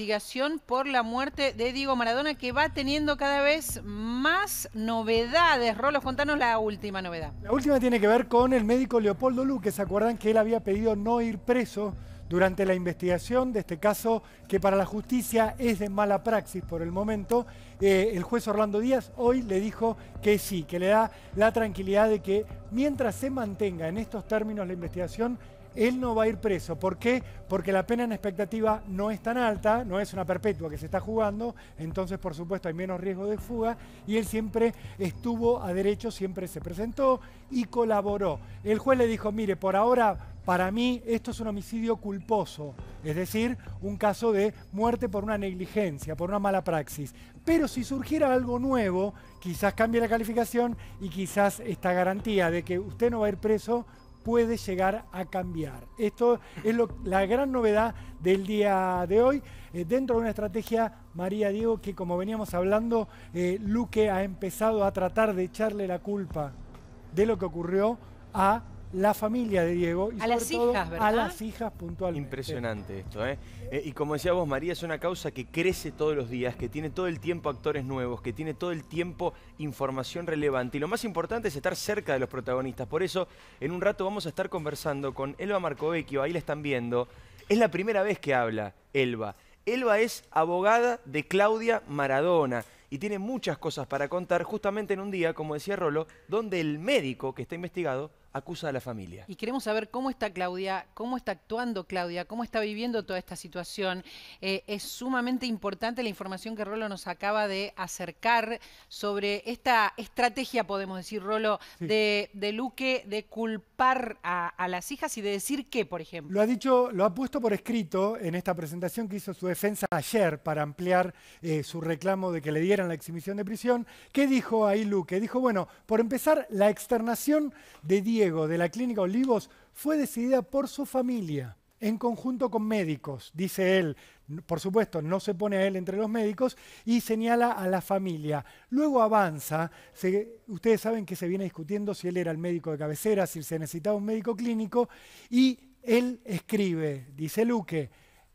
investigación por la muerte de Diego Maradona que va teniendo cada vez más novedades. Rolo, contanos la última novedad. La última tiene que ver con el médico Leopoldo Luque. ¿Se acuerdan que él había pedido no ir preso durante la investigación de este caso que para la justicia es de mala praxis por el momento, eh, el juez Orlando Díaz hoy le dijo que sí, que le da la tranquilidad de que mientras se mantenga en estos términos la investigación, él no va a ir preso. ¿Por qué? Porque la pena en expectativa no es tan alta, no es una perpetua que se está jugando, entonces por supuesto hay menos riesgo de fuga y él siempre estuvo a derecho, siempre se presentó y colaboró. El juez le dijo, mire, por ahora para mí esto es un homicidio culposo, es decir, un caso de muerte por una negligencia, por una mala praxis. Pero si surgiera algo nuevo, quizás cambie la calificación y quizás esta garantía de que usted no va a ir preso puede llegar a cambiar. Esto es la gran novedad del día de hoy. Eh, dentro de una estrategia, María Diego, que como veníamos hablando, eh, Luque ha empezado a tratar de echarle la culpa de lo que ocurrió a la familia de Diego y a las hijas, ¿verdad? a las hijas puntualmente. Impresionante esto, ¿eh? ¿eh? Y como decía vos, María, es una causa que crece todos los días, que tiene todo el tiempo actores nuevos, que tiene todo el tiempo información relevante. Y lo más importante es estar cerca de los protagonistas. Por eso, en un rato vamos a estar conversando con Elba Marcovecchio, ahí la están viendo. Es la primera vez que habla Elba. Elba es abogada de Claudia Maradona y tiene muchas cosas para contar justamente en un día, como decía Rolo, donde el médico que está investigado acusa a la familia. Y queremos saber cómo está Claudia, cómo está actuando Claudia, cómo está viviendo toda esta situación. Eh, es sumamente importante la información que Rolo nos acaba de acercar sobre esta estrategia, podemos decir, Rolo, de, de, Luque de culpar a, las hijas y de decir qué, por ejemplo. Lo ha dicho, lo ha puesto por escrito en esta presentación que hizo su defensa ayer para ampliar eh, su reclamo de que le dieran la exhibición de prisión. ¿Qué dijo ahí Luque? Dijo, bueno, por empezar, la externación de 10 de la Clínica Olivos fue decidida por su familia en conjunto con médicos, dice él. Por supuesto, no se pone a él entre los médicos y señala a la familia. Luego avanza, ustedes saben que se viene discutiendo si él era el médico de cabecera, si se necesitaba un médico clínico, y él escribe, dice Luque,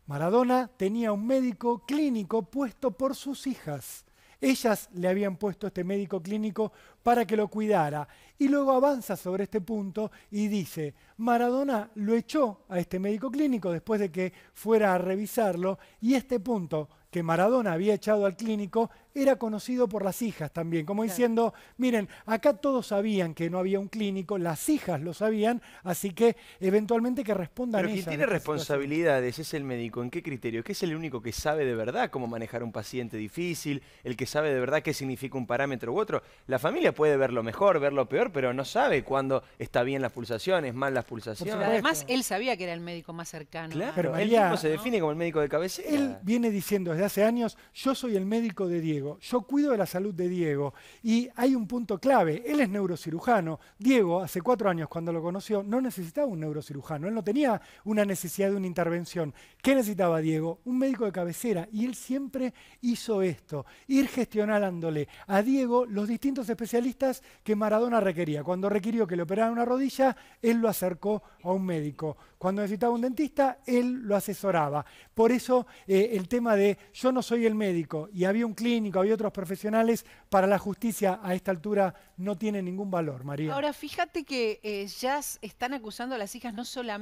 Maradona tenía un médico clínico puesto por sus hijas. Ellas le habían puesto este médico clínico para que lo cuidara. Y luego avanza sobre este punto y dice, Maradona lo echó a este médico clínico después de que fuera a revisarlo y este punto que Maradona había echado al clínico era conocido por las hijas también, como diciendo, miren, acá todos sabían que no había un clínico, las hijas lo sabían, así que eventualmente que respondan Pero ellas. Pero quien tiene responsabilidades es el médico, ¿en qué criterio? que es el único que sabe de verdad cómo manejar un paciente difícil? ¿El que sabe de verdad qué significa un parámetro u otro? La familia puede verlo mejor, verlo peor, pero no sabe cuándo está bien las pulsaciones, mal las pulsaciones. además, él sabía que era el médico más cercano. Claro, pero él mismo se define como el médico de cabecera. Él viene diciendo desde hace años, yo soy el médico de Diego, yo cuido de la salud de Diego. Y hay un punto clave, él es neurocirujano. Diego, hace cuatro años cuando lo conoció, no necesitaba un neurocirujano, él no tenía una necesidad de una intervención. ¿Qué necesitaba Diego? Un médico de cabecera. Y él siempre hizo esto, ir gestionándole a Diego los distintos especialistas que Maradona requería. Cuando requirió que le operaran una rodilla, él lo acercó a un médico. Cuando necesitaba un dentista, él lo asesoraba. Por eso eh, el tema de yo no soy el médico y había un clínico, había otros profesionales, para la justicia a esta altura no tiene ningún valor, María. Ahora, fíjate que eh, ya están acusando a las hijas no solamente...